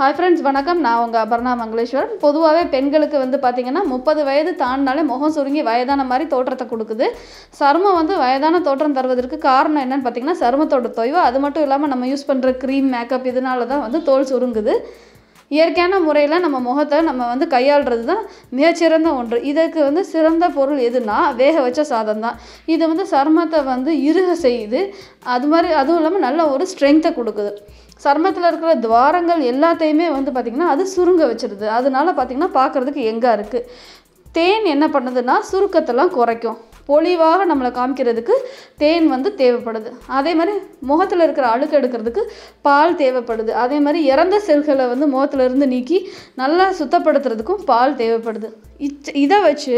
hi friends வணக்கம் நான் உங்கள் அபர்ணா மங்களேஸ்வரன் பொதுவாகவே பெண்களுக்கு வந்து பார்த்திங்கன்னா முப்பது வயது தாண்டினாலே முகம் சுருங்கி வயதான மாதிரி தோற்றத்தை கொடுக்குது சருமம் வந்து வயதான தோற்றம் தருவதற்கு காரணம் என்னென்னு பார்த்திங்கன்னா சருமத்தோட தொய்வு அது மட்டும் இல்லாமல் நம்ம யூஸ் பண்ணுற க்ரீம் மேக்கப் இதனால தான் வந்து தோல் சுருங்குது இயற்கையான முறையில் நம்ம முகத்தை நம்ம வந்து கையாளுறது தான் மிகச்சிறந்த ஒன்று இதற்கு வந்து சிறந்த பொருள் எதுனா வேக வச்ச சாதம் தான் இது வந்து சர்மத்தை வந்து இறுக செய்யுது அது மாதிரி அதுவும் இல்லாமல் நல்ல ஒரு ஸ்ட்ரென்த்தை கொடுக்குது சர்மத்தில் இருக்கிற துவாரங்கள் எல்லாத்தையுமே வந்து பார்த்திங்கன்னா அது சுருங்க வச்சிருது அதனால பார்த்திங்கன்னா பார்க்குறதுக்கு எங்கே இருக்குது தேன் என்ன பண்ணுதுன்னா சுருக்கத்தெல்லாம் குறைக்கும் பொலிவாக நம்மளை காமிக்கிறதுக்கு தேன் வந்து தேவைப்படுது அதே மாதிரி முகத்தில் இருக்கிற அழுக்கு எடுக்கிறதுக்கு பால் தேவைப்படுது அதே மாதிரி இறந்த செல்களை வந்து முகத்திலிருந்து நீக்கி நல்லா சுத்தப்படுத்துறதுக்கும் பால் தேவைப்படுது இச் இதை வச்சு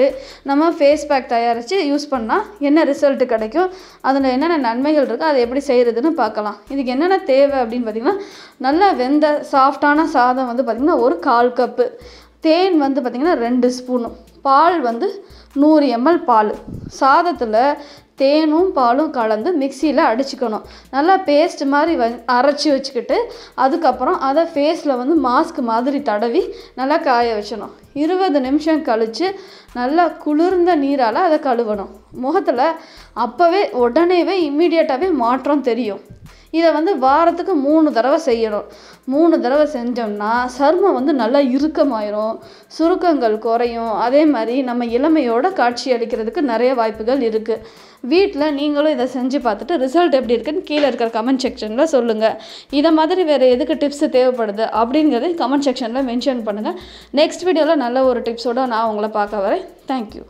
நம்ம ஃபேஸ் பேக் தயாரித்து யூஸ் பண்ணால் என்ன ரிசல்ட்டு கிடைக்கும் அதில் என்னென்ன நன்மைகள் இருக்குது அதை எப்படி செய்கிறதுன்னு பார்க்கலாம் இதுக்கு என்னென்ன தேவை அப்படின்னு பார்த்திங்கன்னா நல்லா வெந்த சாஃப்டான சாதம் வந்து பார்த்திங்கன்னா ஒரு கால் கப்பு தேன் வந்து பார்த்திங்கன்னா ரெண்டு ஸ்பூனும் பால் வந்து நூறு எம்எல் பால் சாதத்தில் தேனும் பாலும் கலந்து மிக்சியில் அடிச்சுக்கணும் நல்லா பேஸ்ட் மாதிரி வ அரைச்சி வச்சுக்கிட்டு அதுக்கப்புறம் அதை ஃபேஸில் வந்து மாஸ்க் மாதிரி தடவி நல்லா காய வச்சணும் இருபது நிமிஷம் கழித்து நல்லா குளிர்ந்த நீரால் அதை கழுவணும் முகத்தில் அப்போவே உடனேவே இம்மிடியேட்டாகவே மாற்றம் தெரியும் இதை வந்து வாரத்துக்கு மூணு தடவை செய்யணும் மூணு தடவை செஞ்சோம்னா சருமம் வந்து நல்லா இறுக்கமாயிரும் சுருக்கங்கள் குறையும் அதே மாதிரி நம்ம இளமையோட காட்சி அளிக்கிறதுக்கு நிறைய வாய்ப்புகள் இருக்குது வீட்டில் நீங்களும் இதை செஞ்சு பார்த்துட்டு ரிசல்ட் எப்படி இருக்குன்னு கீழே இருக்கிற கமெண்ட் செக்ஷனில் சொல்லுங்கள் இதை மாதிரி வேறு எதுக்கு டிப்ஸு தேவைப்படுது அப்படிங்கிறத கமெண்ட் செக்ஷனில் மென்ஷன் பண்ணுங்கள் நெக்ஸ்ட் வீடியோவில் நல்ல ஒரு டிப்ஸோடு நான் உங்களை பார்க்க வரேன் தேங்க்யூ